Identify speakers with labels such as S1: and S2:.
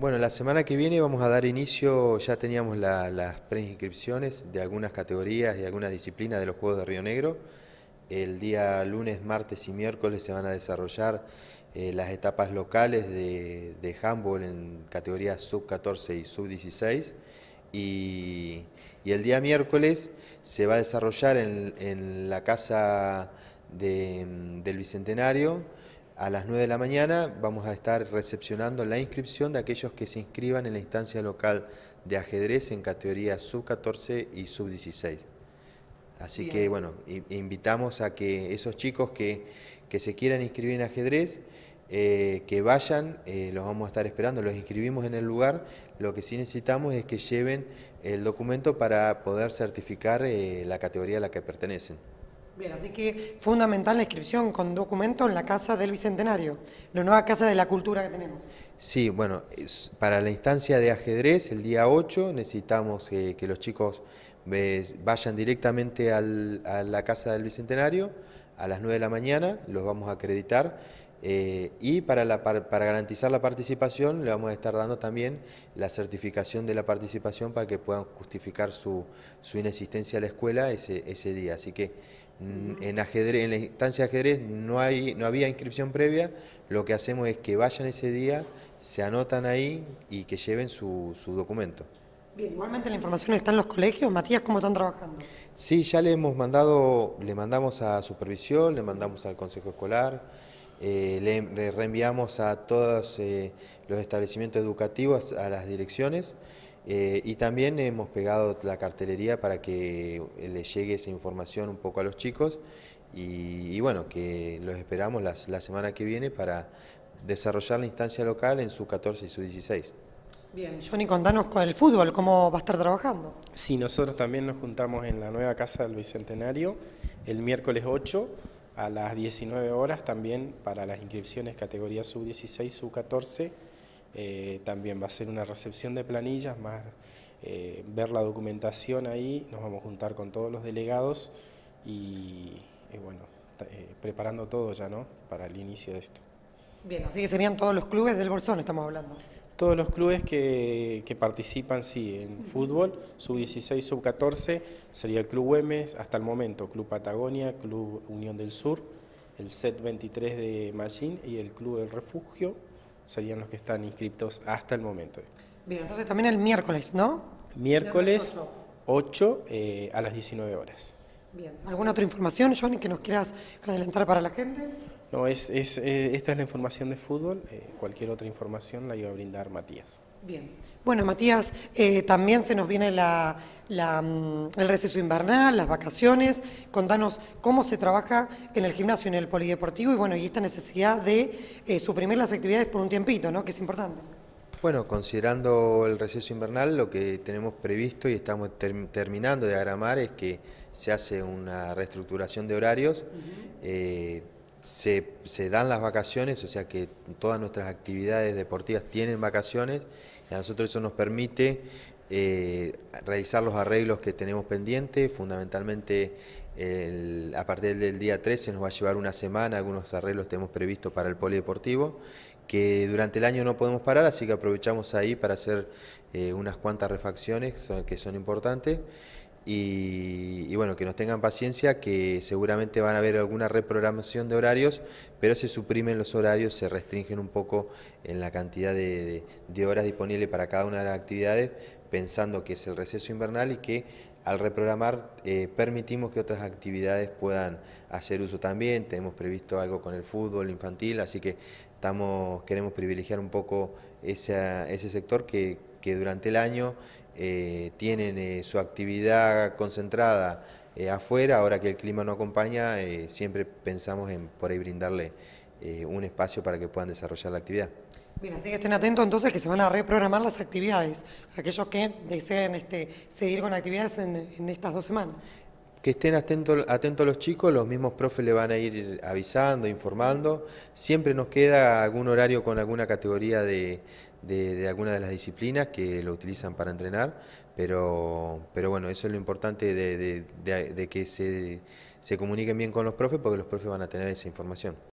S1: Bueno, la semana que viene vamos a dar inicio, ya teníamos las preinscripciones de algunas categorías y algunas disciplinas de los Juegos de Río Negro. El día lunes, martes y miércoles se van a desarrollar eh, las etapas locales de, de handball en categorías sub-14 y sub-16. Y, el día miércoles se va a desarrollar en, en la casa de, mm, del Bicentenario a las 9 de la mañana vamos a estar recepcionando la inscripción de aquellos que se inscriban en la instancia local de ajedrez en categoría sub-14 y sub-16. Así que, bueno, invitamos a que esos chicos que, que se quieran inscribir en ajedrez, eh, que vayan, eh, los vamos a estar esperando, los inscribimos en el lugar, lo que sí necesitamos es que lleven el documento para poder certificar eh, la categoría a la que pertenecen.
S2: Bien, así que fundamental la inscripción con documento en la Casa del Bicentenario, la nueva Casa de la Cultura que tenemos.
S1: Sí, bueno, para la instancia de ajedrez, el día 8, necesitamos eh, que los chicos eh, vayan directamente a la Casa del Bicentenario a las 9 de la mañana, los vamos a acreditar. Eh, y para, para, garantizar la participación le vamos a estar dando también la certificación de la participación para que puedan justificar su, inexistencia a la escuela ese, ese día. Así que Mm, en, ajedrez, en la instancia de ajedrez no, hay, no había inscripción previa, lo que hacemos es que vayan ese día, se anotan ahí y que lleven su, su documento.
S2: Bien, igualmente la información está en los colegios. Matías, ¿cómo están trabajando?
S1: Sí, ya le hemos mandado, le mandamos a supervisión, le mandamos al consejo escolar, eh, le, reenviamos a todos eh, los establecimientos educativos, a las direcciones. Eh, y también hemos pegado la cartelería para que eh, les llegue esa información un poco a los chicos y, bueno, que los esperamos la semana que viene para desarrollar la instancia local en sub 14 y sub 16.
S2: Bien, Johnny, contanos con el fútbol, ¿cómo va a estar trabajando?
S3: Sí, nosotros también nos juntamos en la nueva Casa del Bicentenario el miércoles 8 a las 19 horas también para las inscripciones categoría sub-16, sub-14 eh, también va a ser una recepción de planillas, más eh, ver la documentación ahí, nos vamos a juntar con todos los delegados y, bueno, eh, preparando todo ya, ¿no? Para el inicio de esto.
S2: Bien, así que serían todos los clubes del Bolsón, estamos hablando.
S3: Todos los clubes que, que participan, sí, en fútbol, sub-16, sub-14, sería el Club Güemes hasta el momento, Club Patagonia, Club Unión del Sur, el SET 23 de Mallín y el Club del Refugio serían los que están inscriptos hasta el momento.
S2: Bien, entonces también el miércoles, ¿no? Miércoles
S3: 8 eh, a las 19 horas.
S2: Bien, ¿alguna otra información, Johnny, que nos quieras adelantar para la gente?
S3: No, es, es eh, esta es la información de fútbol, eh, cualquier otra información la iba a brindar
S2: Matías. Bien. Bueno, Matías, eh, también se nos viene mm, el receso invernal, las vacaciones. Contanos cómo se trabaja en el gimnasio, en el polideportivo y bueno, y esta necesidad de eh, suprimir las actividades por un tiempito, ¿no? Que es importante.
S1: Bueno, considerando el receso invernal, lo que tenemos previsto y estamos terminando de agramar es que se hace una reestructuración de horarios se, dan las vacaciones, o sea que todas nuestras actividades deportivas tienen vacaciones y a nosotros eso nos permite eh, realizar los arreglos que tenemos pendientes, fundamentalmente a partir del día 13 nos va a llevar una semana, algunos arreglos tenemos previstos para el polideportivo, que durante el año no podemos parar, así que aprovechamos ahí para hacer eh, unas cuantas refacciones que son importantes. Y, bueno, que nos tengan paciencia, que seguramente van a haber alguna reprogramación de horarios, pero se suprimen los horarios, se restringen un poco en la cantidad de, horas disponibles para cada una de las actividades, pensando que es el receso invernal y que al reprogramar eh, permitimos que otras actividades puedan hacer uso también. Tenemos previsto algo con el fútbol infantil, así que estamos, queremos privilegiar un poco ese sector que, que durante el año eh, tienen eh, su actividad concentrada eh, afuera, ahora que el clima no acompaña, siempre pensamos en por ahí brindarle un espacio para que puedan desarrollar la actividad.
S2: Bien, así que estén atentos entonces que se van a reprogramar las actividades, aquellos que deseen este, seguir con actividades en estas dos semanas
S1: que estén atentos los chicos, los mismos profes le van a ir avisando, informando. Siempre nos queda algún horario con alguna categoría de, alguna de las disciplinas que lo utilizan para entrenar, pero, bueno, eso es lo importante de, que se comuniquen bien con los profes porque los profes van a tener esa información.